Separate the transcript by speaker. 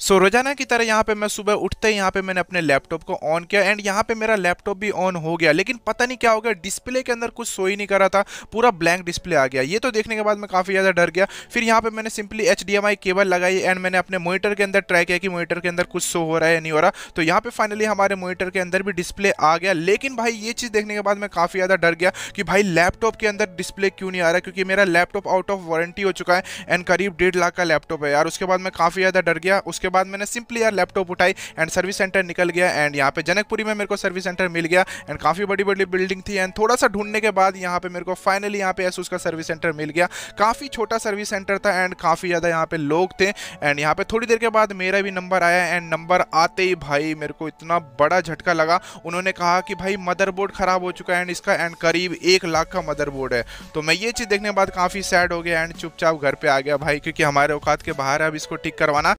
Speaker 1: सो so, रोजाना की तरह यहाँ पे मैं सुबह उठते ही यहाँ पे मैंने अपने लैपटॉप को ऑन किया एंड यहाँ पे मेरा लैपटॉप भी ऑन हो गया लेकिन पता नहीं क्या हो गया डिस्प्ले के अंदर कुछ सो ही नहीं कर रहा था पूरा ब्लैंक डिस्प्ले आ गया ये तो देखने के बाद मैं काफ़ी ज़्यादा डर गया फिर यहाँ पे मैंने सिंपली एच केबल लगाई एंड मैंने अपने मोनीटर के अंदर ट्राई किया कि मोनीटर के अंदर कुछ सो हो रहा है नहीं हो रहा तो यहाँ पे फाइनली हमारे मोनीटर के अंदर भी डिस्प्ले आ गया लेकिन भाई ये चीज़ देखने के बाद मैं काफ़ी ज़्यादा डर गया कि भाई लैपटॉप के अंदर डिस्प्ले क्यों नहीं आ रहा क्योंकि मेरा लैपटॉप आउट ऑफ वारंटी हो चुका है एंड करीब डेढ़ लाख का लैपटॉप है यार उसके बाद मैं काफ़ी ज़्यादा डर गया उसके उसके बाद मैंने सिंपली यार लैपटॉप उठाई एंड सर्विस सेंटर निकल गया एंड यहाँ पे जनकपुरी में मेरे को सर्विस सेंटर मिल गया एंड काफ़ी बड़ी बड़ी बिल्डिंग थी एंड थोड़ा सा ढूंढने के बाद यहाँ पे मेरे को फाइनली यहाँ पे एसूस का सर्विस सेंटर मिल गया काफ़ी छोटा सर्विस सेंटर था एंड काफ़ी ज़्यादा यहाँ पे लोग थे एंड यहाँ पे थोड़ी देर के बाद मेरा भी नंबर आया एंड नंबर आते ही भाई मेरे को इतना बड़ा झटका लगा उन्होंने कहा कि भाई मदरबोर्ड ख़राब हो चुका है एंड इसका एंड करीब एक लाख का मदरबोर्ड है तो मैं ये चीज़ देखने के बाद काफ़ी सैड हो गया एंड चुपचाप घर पर आ गया भाई क्योंकि हमारे औकात के बाहर है अब इसको ठीक करवाना